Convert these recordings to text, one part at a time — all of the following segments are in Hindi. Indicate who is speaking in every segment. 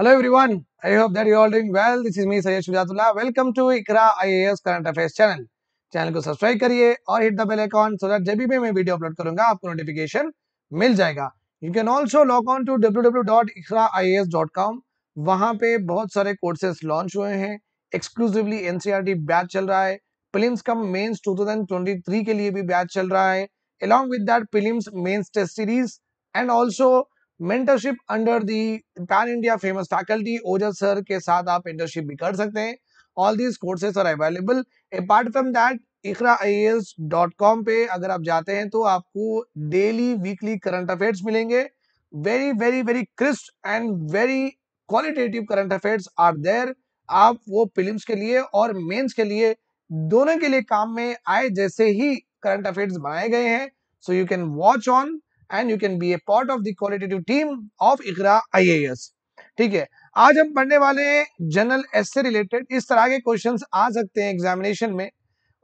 Speaker 1: Hello everyone, I hope that you all doing well. This is me Sayyed Shujatullah. Welcome to Ikra IAS Current Affairs channel. Channel को सब्सक्राइब करिए और hit the bell icon so that जब भी मैं वीडियो अपलोड करूंगा आपको नोटिफिकेशन मिल जाएगा you can also log on to www.ikhraias.com वहां पे बहुत सारे कोर्सेज लॉन्च हुए हैं एक्सक्लूसिवली एनसीईआरटी बैच चल रहा है प्रीलिम्स कम मेंस 2023 के लिए भी बैच चल रहा है along with that prelims mains test series and also mentorship under the pan India famous faculty Ojal sir के साथ आप इंटरशिप भी कर सकते हैं all these courses are available apart from that com पे अगर आप जाते हैं तो आपको डेली वीकली करंट अफेयर्स मिलेंगे very very very crisp and very qualitative current affairs are there आप वो फिल्म्स के लिए और मेंस के लिए दोनों के लिए काम में आए जैसे ही करंट अफेयर्स बनाए गए हैं so you can watch on and you can be a part of the qualitative team of Iqra IAS ठीक है आज हम पढ़ने वाले हैं जनरल एस से रिलेटेड इस तरह के क्वेश्चन आ सकते हैं एग्जामिनेशन में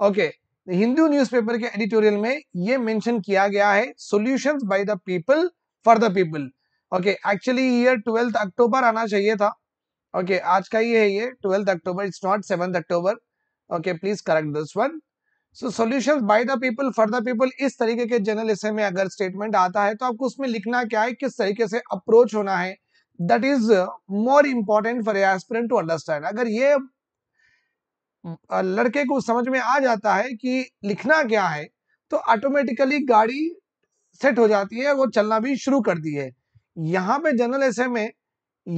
Speaker 1: ओके okay, हिंदू न्यूज़पेपर के एडिटोरियल में ये मेंशन किया गया है solutions by the people for the people okay actually year twelfth October आना चाहिए था ओके okay, आज का ये है ये twelfth October it's not seven October okay please correct this one so solutions by the people for the people इस तरीके के जनरल इसे में अगर स्टेटमेंट आता है तो आपको उसमें लिखना क्या है किस तरीके से अप्रोच होना है that is more important for aspirant to understand अगर ये लड़के को समझ में आ जाता है कि लिखना क्या है तो ऑटोमेटिकली गाड़ी सेट हो जाती है वो चलना भी शुरू करती है यहाँ पे जनरल ऐसे में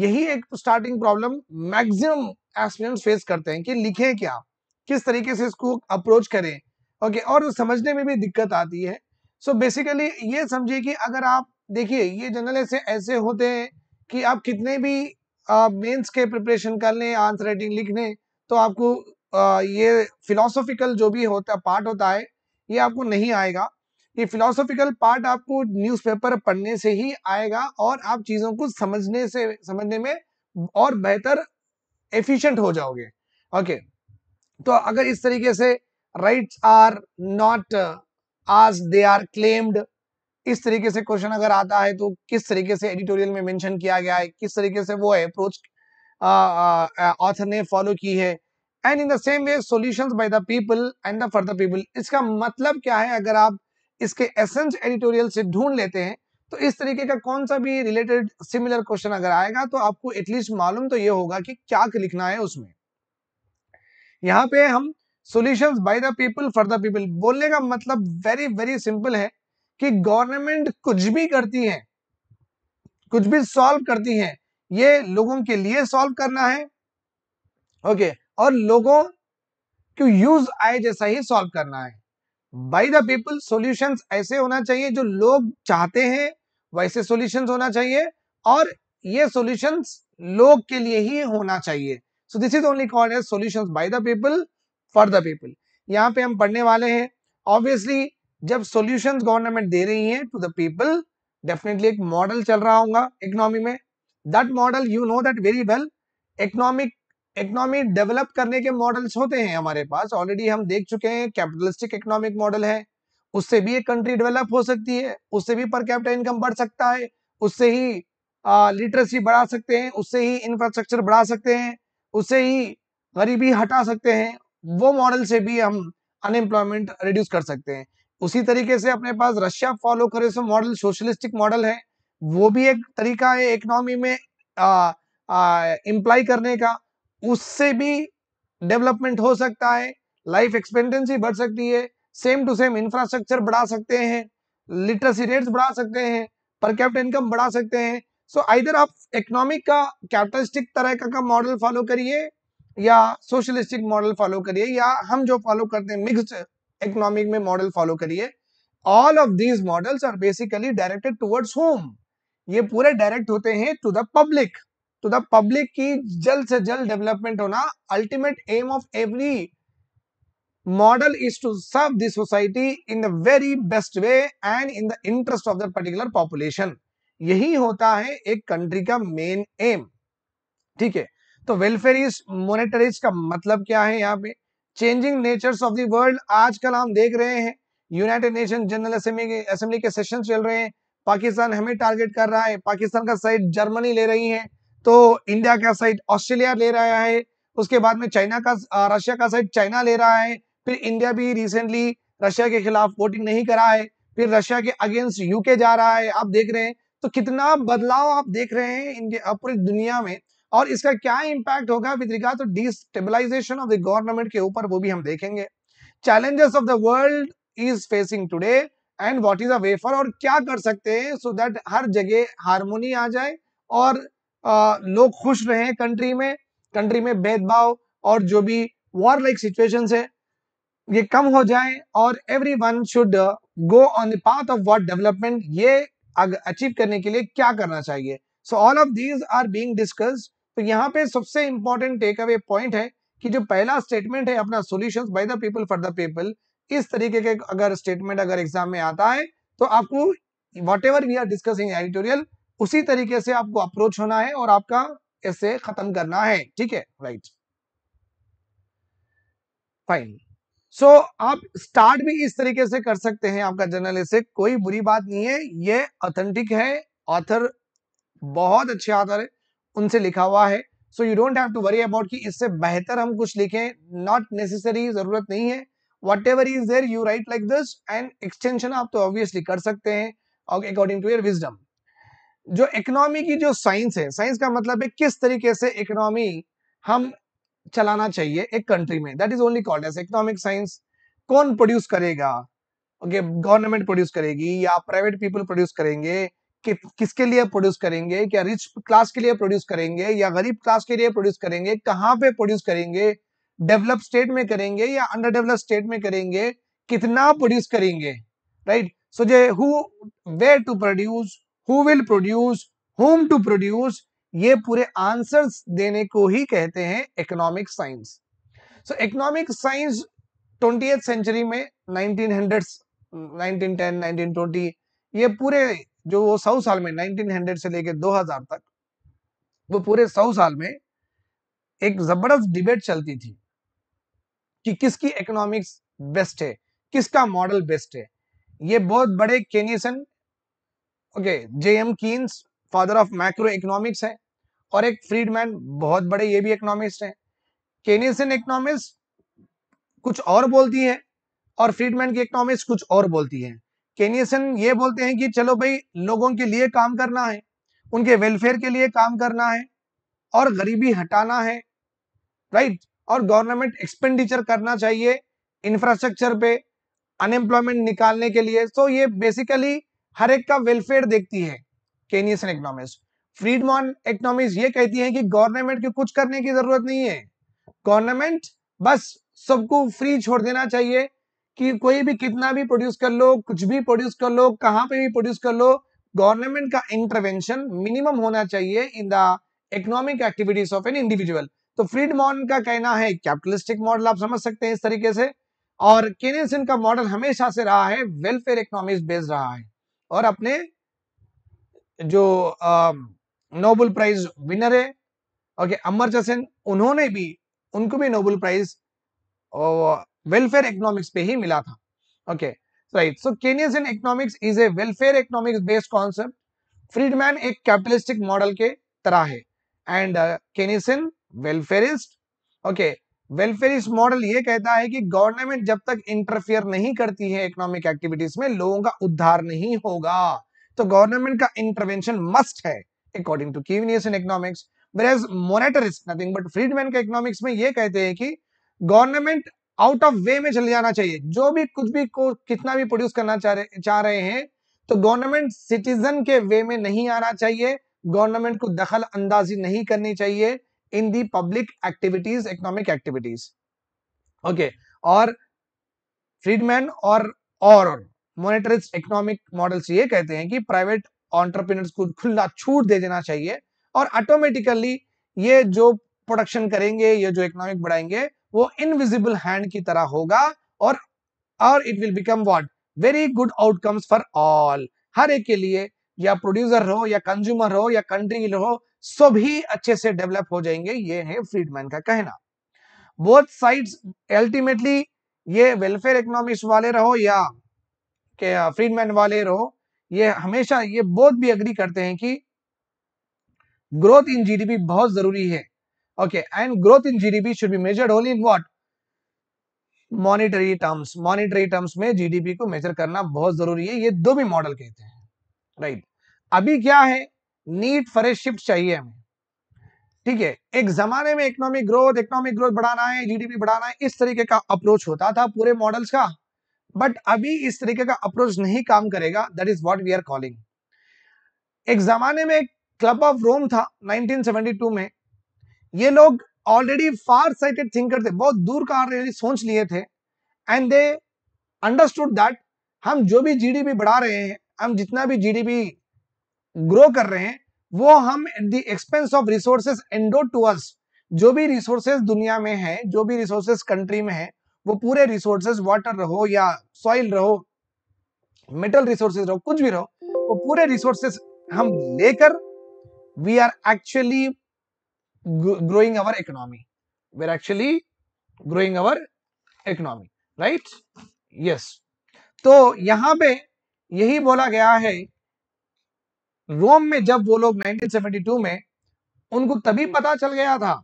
Speaker 1: यही एक starting problem maximum aspirants face करते हैं कि लिखें क्या किस तरीके से इसको अप्रोच करें ओके और तो समझने में भी दिक्कत आती है सो so बेसिकली ये समझिए कि अगर आप देखिए ये जनरल ऐसे ऐसे होते हैं कि आप कितने भी मेंस के प्रिपरेशन कर लें आंसर राइटिंग लिख लें तो आपको आ, ये फिलोसॉफिकल जो भी होता पार्ट होता है ये आपको नहीं आएगा ये फिलोसॉफिकल पार्ट आपको न्यूज़पेपर पढ़ने से ही आएगा और आप चीज़ों को समझने से समझने में और बेहतर एफिशिएंट हो जाओगे ओके okay. तो अगर इस तरीके से राइट्स आर नॉट आज दे आर क्लेम्ड इस तरीके से क्वेश्चन अगर आता है तो किस तरीके से एडिटोरियल में मेंशन किया गया है किस तरीके से वो अप्रोच ऑथर ने फॉलो की है and in the same way solutions by the people and the for the people इसका मतलब क्या है अगर आप इसके एसेंस एडिटोरियल से ढूंढ लेते हैं तो इस तरीके का कौन सा भी रिलेटेड सिमिलर क्वेश्चन अगर आएगा तो आपको एटलीस्ट मालूम तो ये होगा कि क्या लिखना है उसमें यहाँ पे हम solution by the people for the people बोलने का मतलब वेरी वेरी सिंपल है कि गवर्नमेंट कुछ भी करती है कुछ भी सॉल्व करती है ये लोगों के लिए सॉल्व करना है ओके okay, और लोगों को यूज आए जैसा ही सॉल्व करना है बाई द पीपल सोल्यूशन ऐसे होना चाहिए जो लोग चाहते हैं वैसे सोल्यूशन होना चाहिए और ये सोल्यूशन लोग के लिए ही होना चाहिए so this is only called as solution by the people for the people यहाँ पे हम पढ़ने वाले हैं ऑब्वियसली जब सॉल्यूशंस गवर्नमेंट दे रही है टू द पीपल डेफिनेटली एक मॉडल चल रहा होगा इकोनॉमी में that model you know that very well economic economy develop करने के मॉडल्स होते हैं हमारे पास ऑलरेडी हम देख चुके हैं कैपिटलिस्टिक इकोनॉमिक मॉडल है उससे भी एक कंट्री डेवलप हो सकती है उससे भी पर कैपिटल इनकम बढ़ सकता है उससे ही लिटरेसी बढ़ा सकते हैं उससे ही इंफ्रास्ट्रक्चर बढ़ा सकते हैं उससे ही गरीबी हटा सकते हैं वो मॉडल से भी हम अनएम्प्लॉयमेंट रिड्यूस कर सकते हैं उसी तरीके से अपने पास रशिया फॉलो करे सो मॉडल सोशलिस्टिक मॉडल है वो भी एक तरीका है इकोनॉमी में इम्प्लाई करने का उससे भी डेवलपमेंट हो सकता है लाइफ एक्सपेंडेंसी बढ़ सकती है सेम टू सेम इंफ्रास्ट्रक्चर बढ़ा सकते हैं लिटरेसी रेट्स बढ़ा सकते हैं पर कैपिटल इनकम बढ़ा सकते हैं सो so, आइधर आप इकोनॉमिक का कैपिटलिस्टिक तरह का मॉडल फॉलो करिए या सोशलिस्टिक मॉडल फॉलो करिए या हम जो फॉलो करते हैं मिक्सड इकोनॉमिक में मॉडल फॉलो करिए all of these models are basically directed towards home ये पूरे डायरेक्ट होते हैं to the public to the public की जल्द से जल्द डेवलपमेंट होना ultimate aim of every model is to serve this society in the very best way and in the interest of the particular population यही होता है एक कंट्री का मेन एम ठीक है तो वेलफेयर इज मोनिटरीज का मतलब क्या है यहाँ पे changing natures of the world आजकल हम देख रहे हैं यूनाइटेड नेशन जनरल असेंबली के सेशन चल रहे हैं पाकिस्तान हमें टारगेट कर रहा है पाकिस्तान का साइड जर्मनी ले रही है तो इंडिया का साइड ऑस्ट्रेलिया ले रहा है उसके बाद में चाइना का रशिया का साइड चाइना ले रहा है फिर इंडिया भी रिसेंटली रशिया के खिलाफ वोटिंग नहीं करा है फिर रशिया के अगेंस्ट यूके जा रहा है आप देख रहे हैं तो कितना बदलाव आप देख रहे हैं पूरी दुनिया में और इसका क्या इंपैक्ट होगा with regard to destabilization of the government के ऊपर वो भी हम देखेंगे challenges of the world is facing today and what is a way forward और क्या कर सकते हैं सो दैट हर जगह हारमोनी आ जाए और आ, लोग खुश रहे कंट्री में कंट्री में भेदभाव और जो भी वॉर लाइक सिचुएशन है ये कम हो जाए और every one should go on the path of world development ये अचीव करने के लिए क्या करना चाहिए so all of these are being discussed तो यहाँ पे सबसे इंपॉर्टेंट टेक अवे पॉइंट है कि जो पहला स्टेटमेंट है अपना solution by the people for the people इस तरीके के अगर स्टेटमेंट अगर एग्जाम में आता है तो आपको whatever we are discussing editorial उसी तरीके से आपको अप्रोच होना है और आपका इसे खत्म करना है ठीक है राइट फाइन सो आप स्टार्ट भी इस तरीके से कर सकते हैं आपका जर्नल इसे कोई बुरी बात नहीं है ये ऑथेंटिक है ऑथर बहुत अच्छे ऑथर है उनसे लिखा हुआ है so you don't have to worry about कि इससे बेहतर हम कुछ लिखें नॉट नेसेसरी जरूरत नहीं है whatever is there you write like this and extension आप तो ऑब्वियसली कर सकते हैं अकॉर्डिंग टू योर विजडम जो इकोनॉमी की जो साइंस है साइंस का मतलब है किस तरीके से इकोनॉमी हम चलाना चाहिए एक कंट्री में that is only called as economic science कौन प्रोड्यूस करेगा ओके गवर्नमेंट प्रोड्यूस करेगी या प्राइवेट पीपल प्रोड्यूस करेंगे कि, किसके लिए प्रोड्यूस करेंगे क्या रिच क्लास के लिए प्रोड्यूस करेंगे या गरीब क्लास के लिए प्रोड्यूस करेंगे कहाँ पे प्रोड्यूस करेंगे डेवलप स्टेट में करेंगे या अंडर डेवलप स्टेट में करेंगे कितना प्रोड्यूस करेंगे राइट सो जे who way to produce who will produce whom to produce ये पूरे आंसर्स देने को ही कहते हैं economic science so economic science twenty century में नाइनटीन हंड्रेड नाइनटीन ये पूरे जो वो सौ साल में 1900 से लेकर 2000 तक वो पूरे सौ साल में एक जबरदस्त डिबेट चलती थी कि किसकी इकोनॉमिक्स बेस्ट है किसका मॉडल बेस्ट है ये बहुत बड़े Keynesian okay J M Keynes father of macroeconomics है और एक फ्रीडमैन बहुत बड़े ये भी इकोनॉमिस्ट हैं केनिसन इकोनॉमिक्स कुछ और बोलती है और फ्रीडमैन की इकोनॉमिक्स कुछ और बोलती है केनियसन ये बोलते हैं कि चलो भाई लोगों के लिए काम करना है उनके वेलफेयर के लिए काम करना है और गरीबी हटाना है राइट और गवर्नमेंट एक्सपेंडिचर करना चाहिए इंफ्रास्ट्रक्चर पे अनएम्प्लॉयमेंट निकालने के लिए तो ये बेसिकली हर एक का वेलफेयर देखती है केनियसन इकोनॉमिक फ्रीडमॉन इकोनॉमिक ये कहती है कि गवर्नमेंट को कुछ करने की जरूरत नहीं है गवर्नमेंट बस सबको फ्री छोड़ देना चाहिए कि कोई भी कितना भी प्रोड्यूस कर लो कुछ भी प्रोड्यूस कर लो कहां पे भी प्रोड्यूस कर लो गवर्नमेंट का इंटरवेंशन मिनिमम होना चाहिए in the economic activities of an individual तो फ्रीडमॉन का कहना है कैपिटलिस्टिक मॉडल आप समझ सकते हैं इस तरीके से और केनेसन का मॉडल हमेशा से रहा है वेलफेयर इकोनॉमिक बेस्ड रहा है और अपने जो नोबल प्राइज विनर है ओके जसेन उन्होंने भी उनको भी नोबल प्राइज वेलफेयर इकोनॉमिक्स पे ही मिला था okay right so Keynesian economics is a welfare economics based concept Friedman एक कैपिटलिस्टिक मॉडल के तरह है and Keynesian welfarist okay welfarist model ये कहता है कि गवर्नमेंट जब तक इंटरफियर नहीं करती है इकोनॉमिक एक्टिविटीज में लोगों का उद्धार नहीं होगा तो गवर्नमेंट का इंटरवेंशन मस्ट है according to Keynesian economics as monetarist nothing but Friedman के इकोनॉमिक्स में ये कहते हैं कि गवर्नमेंट आउट ऑफ वे में चले जाना चाहिए जो भी कुछ भी को कितना भी प्रोड्यूस करना चाह रहे चाह रहे हैं तो गवर्नमेंट सिटीजन के वे में नहीं आना चाहिए गवर्नमेंट को दखल अंदाजी नहीं करनी चाहिए in the public activities economic activities okay और फ्रीडमैन और और मोनिटरिस्ट इकोनॉमिक मॉडल्स ये कहते हैं कि प्राइवेट ऑन्टरप्रिनर्स को खुला छूट दे देना चाहिए और ऑटोमेटिकली ये जो प्रोडक्शन करेंगे ये जो इकोनॉमिक बढ़ाएंगे वो इनविजिबल हैंड की तरह होगा और और it will become what very good outcomes for all हर एक के लिए या प्रोड्यूसर हो या कंज्यूमर हो या कंट्री हो सभी अच्छे से डेवलप हो जाएंगे ये है फ्रीडमैन का कहना बोथ साइड्स अल्टीमेटली ये वेलफेयर इकोनॉमिक्स वाले रहो या फ्रीडमैन uh, वाले रहो ये हमेशा ये बोध भी अग्री करते हैं कि ग्रोथ इन जीडीपी बहुत जरूरी है Okay, and growth in GDP should be measured only in what? Monetary terms monetary terms में जीडीपी को मेजर करना बहुत जरूरी है ये दो भी मॉडल कहते हैं राइट right. अभी क्या है नीट फॉर शिफ्ट चाहिए हमें ठीक है एक जमाने में इकोनॉमिक ग्रोथ इकोनॉमिक ग्रोथ बढ़ाना है जीडीपी बढ़ाना है इस तरीके का अप्रोच होता था पूरे मॉडल्स का बट अभी इस तरीके का अप्रोच नहीं काम करेगा that is what we are calling एक जमाने में क्लब ऑफ रोम था 1972 में ये लोग ऑलरेडी फार साइटेड थिंकर थे बहुत दूर का ऑलरेडी सोच लिए थे एंड दे अंडरस्टूड दैट हम जो भी जीडीपी बढ़ा रहे हैं हम जितना भी जीडीपी ग्रो कर रहे हैं वो हम at the expense of resources endowed to us जो भी रिसोर्सेज दुनिया में है जो भी रिसोर्सेज कंट्री में है वो पूरे रिसोर्सेज वाटर रहो या सॉइल रहो मेटल रिसोर्सेज रहो कुछ भी रहो वो पूरे रिसोर्सेज हम लेकर we are actually growing our economy. are actually growing our economy, right? Yes. तो yahan pe यही बोला गया है रोम में जब वो लोग 1972 में उनको तभी पता चल गया था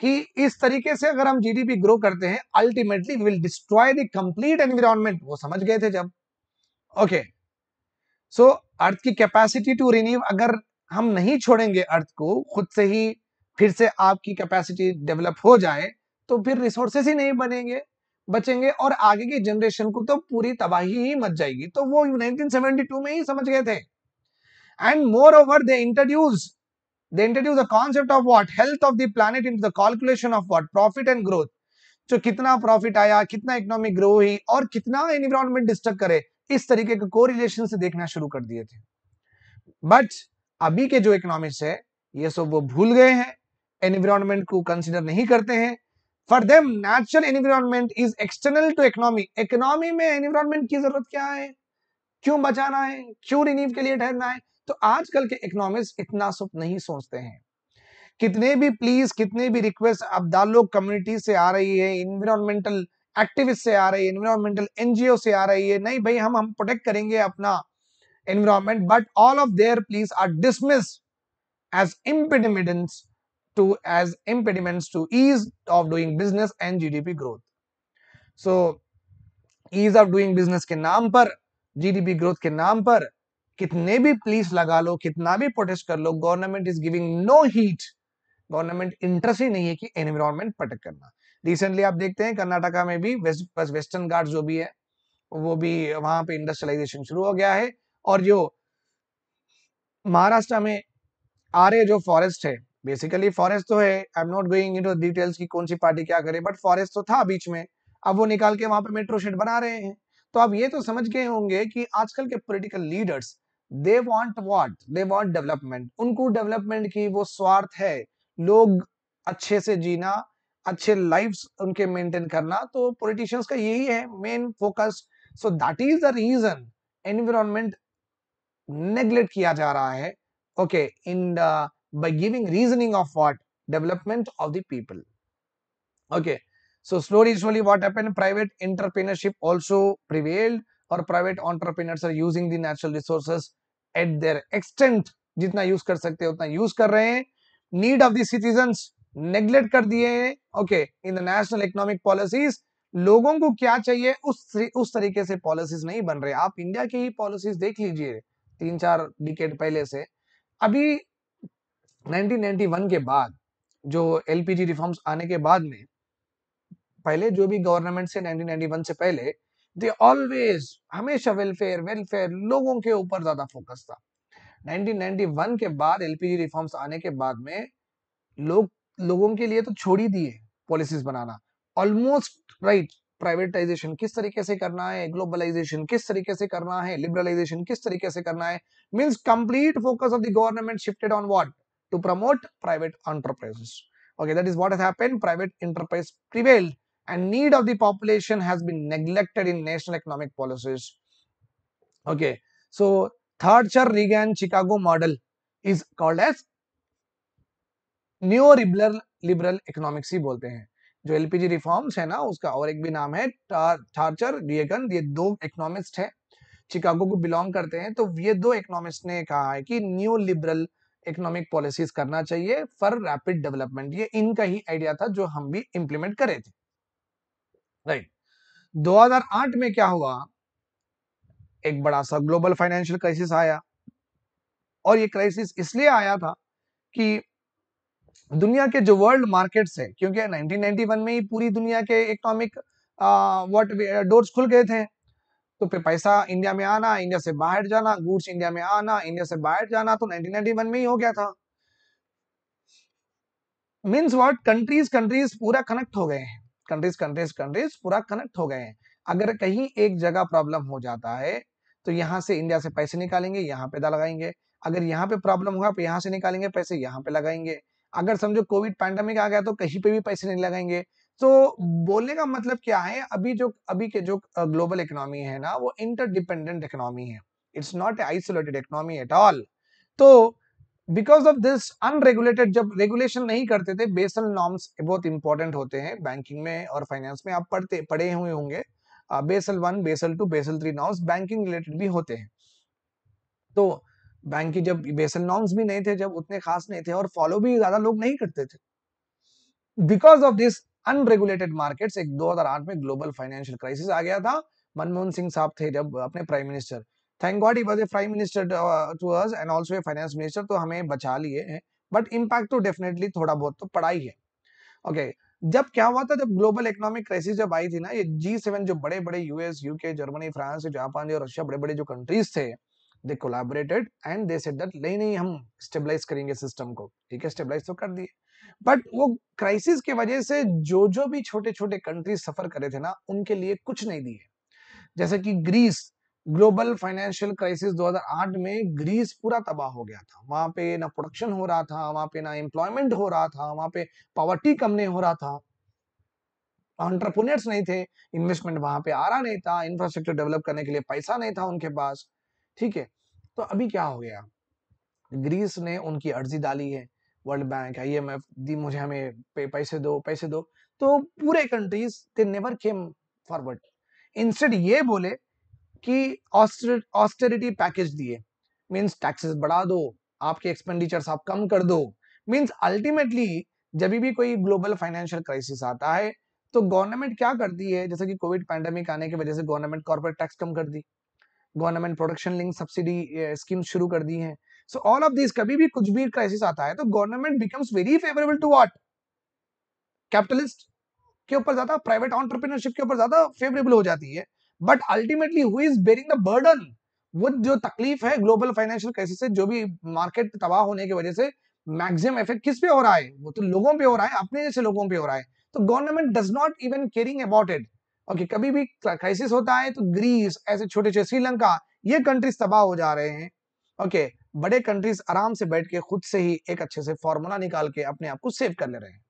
Speaker 1: कि इस तरीके से अगर हम जीडीपी ग्रो करते हैं ultimately will destroy the complete environment वो समझ गए थे जब ओके सो अर्थ की कैपेसिटी टू रिन्यू अगर हम नहीं छोड़ेंगे अर्थ को खुद से ही फिर से आपकी कैपेसिटी डेवलप हो जाए तो फिर रिसोर्सेस ही नहीं बनेंगे बचेंगे और आगे की जनरेशन को तो पूरी तबाही ही मच जाएगी तो वो 1972 में ही समझ गए थे and moreover they introduce they introduce a concept of what health of the planet into the calculation of what profit and growth जो कितना प्रॉफिट आया कितना इकोनॉमिक ग्रो हुई और कितना एनवायरमेंट डिस्टर्ब करे इस तरीके के कोरिलेशन से देखना शुरू कर दिए थे बट अभी के जो इकोनॉमिक्स है ये सब वो भूल गए हैं एनवायरमेंट को कंसीडर नहीं करते हैं for them natural environment is external to economy economy में एनवायरमेंट की जरूरत क्या है क्यों बचाना है क्यों रिलीव के लिए ठहरना है तो आजकल के इकोनॉमिस्ट इतना सुख नहीं सोचते हैं कितने भी प्लीज कितने भी रिक्वेस्ट अब दालो कम्युनिटी से आ रही है इन्वायरमेंटल एक्टिविस्ट से आ रही है इन्वायरमेंटल एनजीओ से आ रही है नहीं भाई हम हम प्रोटेक्ट करेंगे अपना environment but all of their pleas are dismiss as impediments to as impediments to ease of doing business and GDP growth. So ease of doing business के नाम पर जीडीपी ग्रोथ के नाम पर कितने भी प्लीज लगा लो कितना भी प्रोटेस्ट कर लो government is giving no heed government interest ही नहीं है कि एनवायरमेंट प्रोटेक्ट करना रिसेंटली आप देखते हैं कर्नाटका में भी वेस्टर्न घाट जो भी है वो भी वहां पे इंडस्ट्रियलाइजेशन शुरू हो गया है और जो महाराष्ट्र में आर्य जो फॉरेस्ट है बेसिकली फॉरेस्ट तो है I am not going into details कि कौन सी पार्टी क्या करे बट फॉरेस्ट तो था बीच में अब वो निकाल के वहां पे मेट्रो शेड बना रहे हैं तो आप ये तो समझ गए होंगे कि आजकल के political leaders they want what they want development उनको डेवलपमेंट की वो स्वार्थ है लोग अच्छे से जीना अच्छे लाइफ उनके मेंटेन करना तो पोलिटिशियंस का यही है main focus so that is the reason environment neglect किया जा रहा है okay in the by giving reasoning of what development of the people okay so slowly slowly what happened private entrepreneurship also prevailed or private entrepreneurs are using the natural resources at their extent जितना यूज कर सकते हैं उतना यूज कर रहे हैं need of the citizen neglect कर दिए हैं okay in the national economic policies लोगों को क्या चाहिए उस उस तरीके से पॉलिसीज नहीं बन रहे आप इंडिया की ही पॉलिसीज देख लीजिए तीन चार डिकेट पहले से अभी 1991 के बाद जो एलपीजी रिफॉर्म्स आने के बाद में पहले जो भी गवर्नमेंट से 1991 से पहले दे ऑलवेज हमेशा वेलफेयर वेलफेयर लोगों के ऊपर ज्यादा फोकस था 1991 के बाद एलपीजी रिफॉर्म्स आने के बाद में लोग लोगों के लिए तो छोड़ ही दिए पॉलिसीज बनाना ऑलमोस्ट राइट प्राइवेटाइजेशन किस तरीके से करना है ग्लोबलाइजेशन किस तरीके से करना है लिबरलाइजेशन किस तरीके से करना है means complete focus of the government shifted on what to promote private enterprises. Okay, that is what has happened. Private enterprise prevailed and need of the population has been neglected in national economic policies. Okay, so Thatcher Reagan Chicago model is called as neo liberal liberal economics hi bolte hain जो एलपीजी रिफॉर्म्स है ना उसका और एक भी नाम है थार्चर रिएगन ये दो इकोनॉमिस्ट हैं चिकागो को बिलोंग करते हैं तो ये दो इकोनॉमिस्ट ने कहा है कि न्यू लिबरल इकोनॉमिक पॉलिसीज करना चाहिए फॉर रैपिड डेवलपमेंट ये इनका ही आइडिया था जो हम भी इंप्लीमेंट करे थे राइट right. 2008 में क्या हुआ एक बड़ा सा ग्लोबल फाइनेंशियल क्राइसिस आया और ये क्राइसिस इसलिए आया था कि दुनिया के जो वर्ल्ड मार्केट्स है क्योंकि 1991 में ही पूरी दुनिया के इकोनॉमिक व्हाट डोर्स खुल गए थे तो फिर पैसा इंडिया में आना इंडिया से बाहर जाना गुड्स इंडिया में आना इंडिया से बाहर जाना तो 1991 में ही हो गया था मीन्स वॉट कंट्रीज कंट्रीज पूरा कनेक्ट हो गए हैं कंट्रीज कंट्रीज कंट्रीज पूरा कनेक्ट हो गए हैं अगर कहीं एक जगह प्रॉब्लम हो जाता है तो यहाँ से इंडिया से पैसे निकालेंगे यहाँ पे लगाएंगे अगर यहाँ पे प्रॉब्लम होगा तो यहाँ से निकालेंगे पैसे यहाँ पे लगाएंगे अगर समझो कोविड पैंडमिक आ गया तो कहीं पे भी पैसे नहीं लगाएंगे तो बोलने का मतलब क्या है अभी जो अभी के जो ग्लोबल इकोनॉमी है ना वो इंटरडिपेंडेंट इकोनॉमी है it's not a isolated economy at all तो बिकॉज ऑफ दिस अनरेगुलेटेड जब रेगुलेशन नहीं करते थे बेसल नॉर्म्स बहुत इंपॉर्टेंट होते हैं बैंकिंग में और फाइनेंस में आप पढ़ते पढ़े हुए होंगे Basel one Basel two Basel three norms banking related भी होते हैं तो बैंक की जब बेसल नॉर्म्स भी नहीं थे जब उतने खास नहीं थे और फॉलो भी ज्यादा लोग नहीं करते थे because of this unregulated markets एक 2008 में ग्लोबल फाइनेंशियल क्राइसिस आ गया था मनमोहन सिंह साहब थे जब अपने prime minister thank God he was a prime minister to us and also a finance minister तो हमें बचा लिए हैं बट इम्पैक्ट तो डेफिनेटली थोड़ा बहुत तो पड़ा ही है ओके okay, जब क्या हुआ था जब ग्लोबल इकोनॉमिक क्राइसिस जब आई थी ना ये जी सेवन जो बड़े बड़े US UK Germany France Japan और रशिया बड़े बड़े जो कंट्रीज थे they collaborated and they said that नहीं नहीं हम स्टेबलाइज करेंगे सिस्टम को ठीक है स्टेबलाइज तो कर दिए बट वो क्राइसिस के वजह से जो जो भी छोटे छोटे कंट्रीज सफर करे थे ना उनके लिए कुछ नहीं दिए जैसे कि ग्रीस ग्लोबल फाइनेंशियल क्राइसिस 2008 में ग्रीस पूरा तबाह हो गया था वहां पे ना प्रोडक्शन हो रहा था वहां पे ना एम्प्लॉयमेंट हो रहा था वहां पे पॉवर्टी कम नहीं हो रहा था ऑन्टरप्रनियर्स नहीं थे इन्वेस्टमेंट वहां पे आ रहा नहीं था इंफ्रास्ट्रक्चर डेवलप करने के लिए पैसा नहीं था उनके पास ठीक है तो अभी क्या हो गया ग्रीस ने उनकी अर्जी डाली है World Bank I M F दी मुझे हमें पैसे दो पैसे दो तो पूरे countries they never came forward instead ये बोले कि ऑस्टेरिटी पैकेज दिए मीन्स टैक्सेस बढ़ा दो आपके एक्सपेंडिचर्स आप कम कर दो मीन्स अल्टीमेटली जब भी कोई ग्लोबल फाइनेंशियल क्राइसिस आता है तो गवर्नमेंट क्या करती है जैसे कि कोविड पैंडेमिक आने की वजह से गवर्नमेंट कॉर्पोरेट टैक्स कम कर दी government production link subsidy scheme शुरू कर दी है सो ऑल ऑफ दिस कभी भी कुछ भी क्राइसिस आता है तो government becomes very favourable to what capitalist के ऊपर ज्यादा प्राइवेट ऑन्टरप्रीनरशिप के ऊपर ज्यादा फेवरेबल हो जाती है but ultimately who is bearing the burden वो जो तकलीफ है ग्लोबल फाइनेंशियल क्राइसिस से जो भी मार्केट तबाह होने की वजह से मैक्सिमम इफेक्ट किस पे हो रहा है वो तो लोगों पे हो रहा है अपने जैसे लोगों पे हो रहा है तो government does not even caring about it okay कभी भी क्राइसिस होता है तो ग्रीस ऐसे छोटे छोटे श्रीलंका ये कंट्रीज तबाह हो जा रहे हैं ओके okay, बड़े कंट्रीज आराम से बैठ के खुद से ही एक अच्छे से फॉर्मूला निकाल के अपने आप को सेव कर ले रहे हैं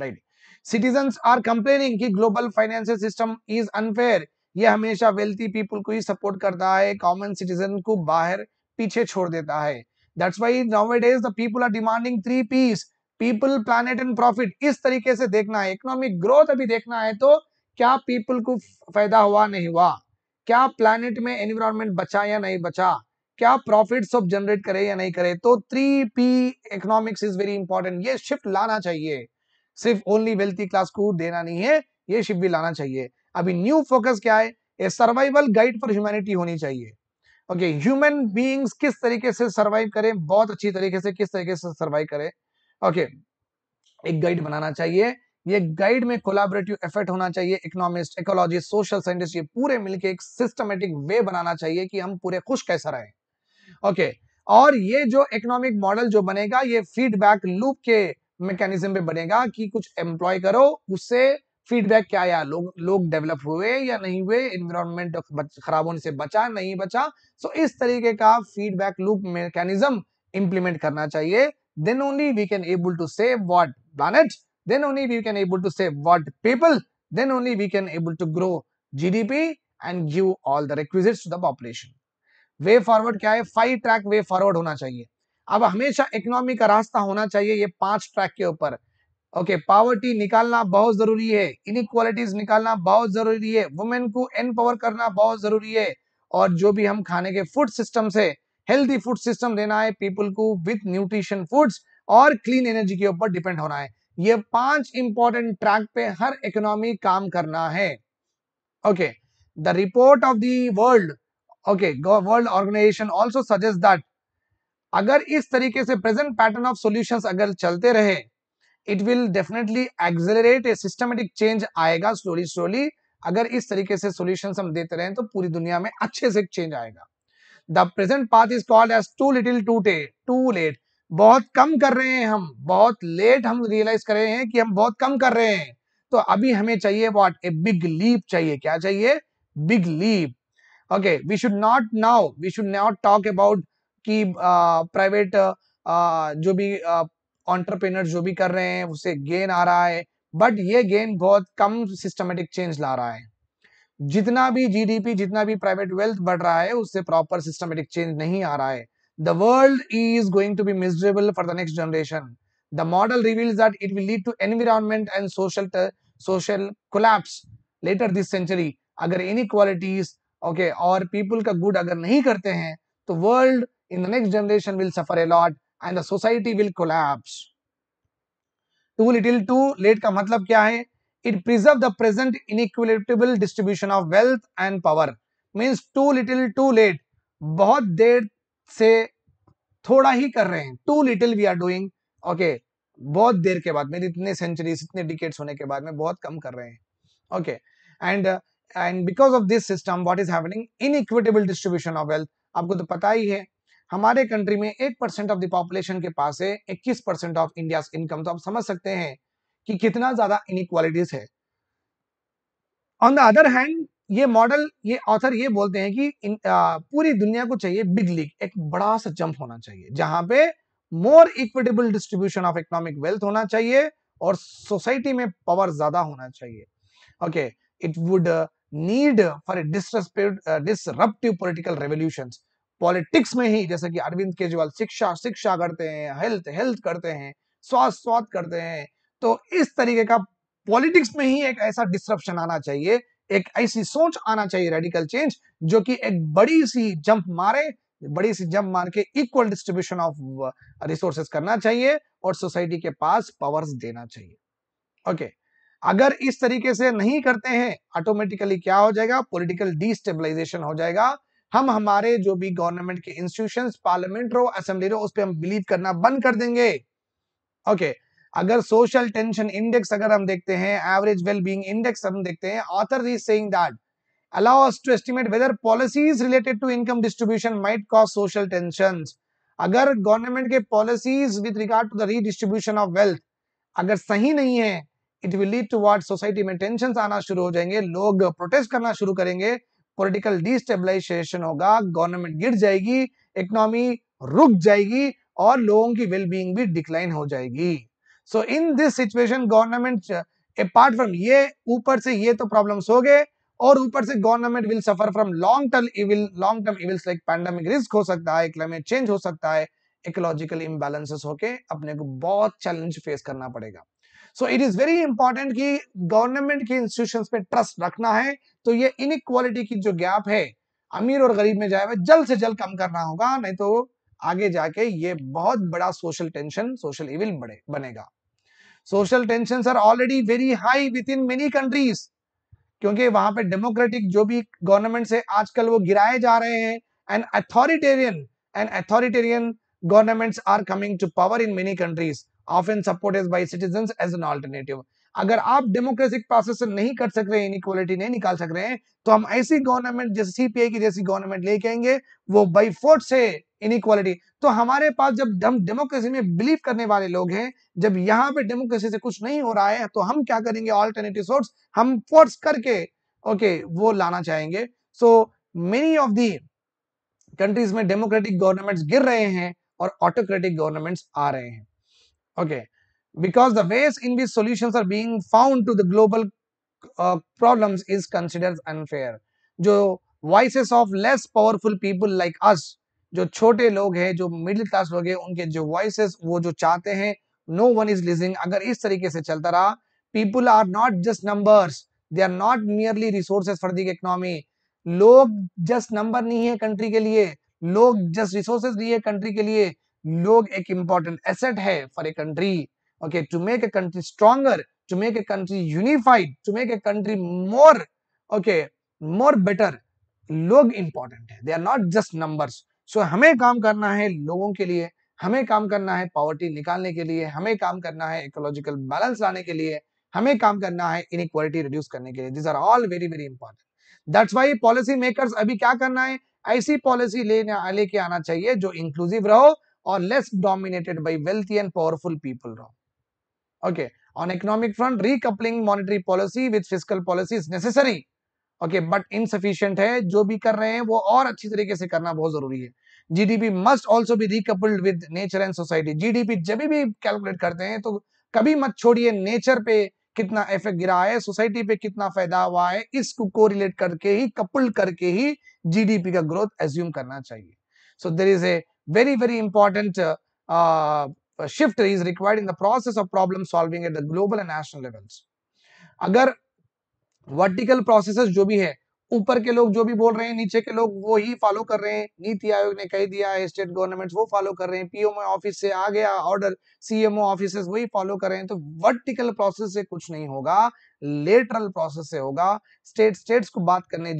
Speaker 1: राइट सिटीजन आर कंप्लेनिंग कि global financial system is unfair ये हमेशा वेल्थी पीपल को ही सपोर्ट करता है कॉमन सिटीजन को बाहर पीछे छोड़ देता है that's why nowadays the people are demanding three P's people planet and profit इस तरीके से देखना है इकोनॉमिक ग्रोथ अभी देखना है तो क्या पीपल को फायदा हुआ नहीं हुआ क्या प्लानट में एनवायरमेंट बचा या नहीं बचा क्या प्रॉफिट सब जनरेट करे या नहीं करे तो three P economics is very important ये शिफ्ट लाना चाहिए सिर्फ ओनली वेल्थी क्लास को देना नहीं है ये शिफ्ट भी लाना चाहिए अभी न्यू फोकस क्या है a survival guide for humanity होनी चाहिए ओके ह्यूमन बीइंग्स किस तरीके से सर्वाइव करें बहुत अच्छी तरीके से किस तरीके से सर्वाइव करें ओके okay, एक गाइड बनाना चाहिए ये गाइड में कोलाबरेटिव इफेक्ट होना चाहिए इकोनॉमिस्ट इकोलॉजिस्ट सोशल साइंटिस्ट ये पूरे मिलके एक सिस्टमेटिक वे बनाना चाहिए कि हम पूरे खुश कैसा रहें ओके और ये जो इकोनॉमिक मॉडल जो बनेगा ये फीडबैक लूप के मैकेनिज्म पे बनेगा कि कुछ एम्प्लॉय करो उससे फीडबैक क्या आया लोग लोग डेवलप हुए या नहीं हुए इन्वायरमेंट खराब होने से बचा नहीं बचा सो so, इस तरीके का फीडबैक लूप मैकेनिज्म इंप्लीमेंट करना चाहिए then only we can able to save what planet then only we can able to save what people then only we can able to grow GDP and give all the requisites to the population way forward क्या है फाइव ट्रैक वे फॉरवर्ड होना चाहिए अब हमेशा इकोनॉमी का रास्ता होना चाहिए ये पांच ट्रैक के ऊपर ओके पावर्टी निकालना बहुत जरूरी है इनक्वालिटीज निकालना बहुत जरूरी है वुमेन को एनपावर करना बहुत जरूरी है और जो भी हम खाने के फूड सिस्टम से हेल्थी फूड सिस्टम देना है पीपल को विथ न्यूट्रिशन फूड्स और क्लीन एनर्जी के ऊपर डिपेंड होना है ये पांच इंपॉर्टेंट ट्रैक पे हर इकोनॉमी काम करना है okay the report of the world okay world organization also suggest that अगर इस तरीके से प्रेजेंट पैटर्न ऑफ सॉल्यूशंस अगर चलते रहे it will definitely accelerate a systematic change आएगा स्लोली स्लोली अगर इस तरीके से सॉल्यूशंस हम देते रहे तो पूरी दुनिया में अच्छे से चेंज आएगा the present path is called as too little too late too late बहुत कम कर रहे हैं हम बहुत लेट हम रियलाइज कर रहे हैं कि हम बहुत कम कर रहे हैं तो अभी हमें चाहिए वॉट ए बिग लीप चाहिए क्या चाहिए big leap okay we should not now we should not talk about ki uh, private uh, uh, jo bhi uh, entrepreneur jo bhi kar rahe gain aa but ye gain bahut kam systematic change la raha hai jitna bhi gdp jitna bhi private wealth badh raha hai usse proper systematic change nahi aa raha the world is going to be miserable for the next generation the model reveals that it will lead to environment and social collapse later this century agar inequalities okay और पीपल का गुड अगर नहीं करते हैं तो world in the next generation will suffer a lot and the society will collapse too little too late का मतलब क्या है it preserve the present inequitable distribution of wealth and power means too little too late बहुत देर से थोड़ा ही कर रहे हैं too little we are doing okay बहुत देर के बाद मेरे इतने सेंचुरी इतने डिकेट्स होने के बाद में बहुत कम कर रहे हैं okay and and because of this system what is happening inequitable distribution of wealth आपको तो पता ही है हमारे कंट्री में एक परसेंट ऑफ दॉपुलेशन के पास है इक्कीस परसेंट ऑफ इंडिया इनकम तो आप समझ सकते हैं कि कितना ज्यादा इनइक्वालिटीज है ऑन द अदर हैंड ये मॉडल ये ऑथर ये बोलते हैं कि इन, आ, पूरी दुनिया को चाहिए बिग लीग एक बड़ा सा जंप होना चाहिए जहां पे more equitable distribution of economic wealth होना चाहिए और सोसाइटी में पावर ज्यादा होना चाहिए okay it would need for a disruptive political revolution politics में ही जैसे कि अरविंद केजरीवाल शिक्षा शिक्षा करते हैं हेल्थ हेल्थ करते हैं स्वास्थ्य स्वास्थ्य करते हैं तो इस तरीके का पॉलिटिक्स में ही एक ऐसा डिस्ट्रप्शन आना चाहिए एक ऐसी सोच आना चाहिए रेडिकल चेंज जो कि एक बड़ी सी जंप मारे बड़ी सी जंप मार के इक्वल डिस्ट्रीब्यूशन ऑफ रिसोर्सेस करना चाहिए और सोसाइटी के पास पावर्स देना चाहिए ओके okay. अगर इस तरीके से नहीं करते हैं ऑटोमेटिकली क्या हो जाएगा पॉलिटिकल डिस्टेबलाइजेशन हो जाएगा हम हमारे जो भी गवर्नमेंट के इंस्टीट्यूशन पार्लियामेंट रहो असेंबली रहो उस पर हम बिलीव करना बंद कर देंगे ओके okay. अगर सोशल टेंशन इंडेक्स अगर हम देखते हैं एवरेज वेल बींग इंडेक्स हम देखते हैं author is saying that allow us to estimate whether policies related to income distribution might cause social tensions अगर गवर्नमेंट के policies with regard to the redistribution of wealth अगर सही नहीं है it will lead toward society में टेंशन आना शुरू हो जाएंगे लोग प्रोटेस्ट करना शुरू करेंगे पोलिटिकल डिस्टेबलाइजेशन होगा गवर्नमेंट गिर जाएगी इकोनॉमी रुक जाएगी और लोगों की वेलबींग भी डिक्लाइन हो जाएगी so in this situation government apart from ये ऊपर से ये तो प्रॉब्लम्स हो गए और ऊपर से government will suffer from long term evil long term evils like pandemic risk हो सकता है क्लाइमेट चेंज हो सकता है इकोलॉजिकल इम्बेलेंसेस होके अपने को बहुत चैलेंज फेस करना पड़ेगा so it is very important कि गवर्नमेंट के इंस्टीट्यूशन पे ट्रस्ट रखना है तो ये इन की जो गैप है अमीर और गरीब में जाए हुए जल्द से जल्द कम करना होगा नहीं तो आगे जाके ये बहुत बड़ा सोशल टेंशन सोशल इविल बने, बनेगा social tension are already very high within many countries क्योंकि वहां पे डेमोक्रेटिक जो भी गवर्नमेंट से आजकल वो गिराए जा रहे हैं and authoritarian and authoritarian governments are coming to power in many countries often supported by citizens as an alternative. अगर आप डेमोक्रेसिक प्रोसेस से नहीं कर सक रहे हैं इनक्वालिटी नहीं निकाल सक रहे हैं तो हम ऐसी गवर्नमेंट जैसे सीपीआई की जैसी गवर्नमेंट लेके आएंगे वो बाई फोर्स से इनक्वालिटी तो हमारे पास जब हम डेमोक्रेसी में बिलीव करने वाले लोग हैं जब यहाँ पे डेमोक्रेसी से कुछ नहीं हो रहा है तो हम क्या करेंगे ऑल्टरनेटिव सोर्स हम फोर्स करके ओके okay, वो लाना चाहेंगे so many of the countries में डेमोक्रेटिक गवर्नमेंट्स गिर रहे हैं और ऑटोक्रेटिक गवर्नमेंट्स आ रहे हैं okay because the ways in which solutions are being found to the global uh, problems is considered unfair jo voices of less powerful people like us jo chote log hai jo middle class log hai unke jo voices wo jo chahte hain no one is listening agar is tarike se chalta raha people are not just numbers they are not merely resources for the economy log just number nahi hai country ke liye log just resources nahi hai country ke liye लोग एक इंपॉर्टेंट एसेट है for a country okay to make a country stronger to make a country unified to make a country more okay more better लोग इंपॉर्टेंट है they are not just numbers so हमें काम करना है लोगों के लिए हमें काम करना है पॉवर्टी निकालने के लिए हमें काम करना है इकोलॉजिकल बैलेंस लाने के लिए हमें काम करना है इक्वालिटी रिड्यूस करने के लिए this are all very very important that's why policy makers अभी क्या करना है ऐसी पॉलिसी लेने लेके आना चाहिए जो इंक्लूसिव रहो or less dominated by wealthy and powerful people now. Okay. On economic front, recoupling monetary policy with fiscal policy is necessary. okay but insufficient hai jo bhi kar rahe hain wo aur achhi tarike se karna bahut zaruri hai gdp must also be recoupled with nature and society gdp jab bhi calculate karte hain to kabhi mat chhodiye nature pe कितना इफेक्ट गिरा है सोसाइटी पे कितना फायदा हुआ है इसको कोरिलेट करके ही कपल करके ही जीडीपी का ग्रोथ एज्यूम करना चाहिए so there is a very, very important uh, uh, shift is required in the process of problem solving at the global and national levels. agar vertical processes jo bhi hai ऊपर के लोग जो भी बोल रहे हैं नीचे के लोग वो ही फॉलो कर रहे हैं नीति आयोग ने कह दिया है स्टेट गवर्नमेंट्स वो फॉलो कर रहे हैं पीएमओ ऑफिस से आ गया ऑर्डर सीएमओ ऑफिस वही फॉलो कर रहे हैं तो वर्टिकल प्रोसेस से कुछ नहीं होगा लेटरल प्रोसेस से होगा स्टेट स्टेट्स को बात करने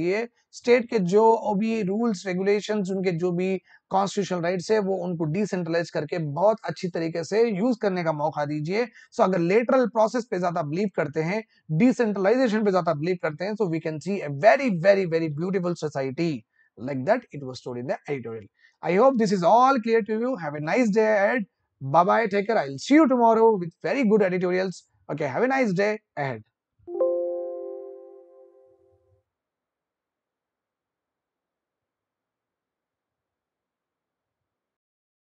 Speaker 1: दिए स्टेट के जो भी रूल्स रेगुलेशंस उनके जो भी कॉन्स्टिट्यूशनल राइट्स है वो उनको डिसेंट्रलाइज करके बहुत अच्छी तरीके से यूज करने का मौका दीजिए सो so, अगर लेटरल प्रोसेस पे ज्यादा बिलीव करते हैं डिसेंट्रलाइजेशन पे ज्यादा बिलीव करते हैं so we can see a very very very beautiful society like that it was told in the editorial i hope this is all clear to you have nice day एड ahead bye bye take care i'll see you tomorrow with very good editorials Okay, have a nice day ahead.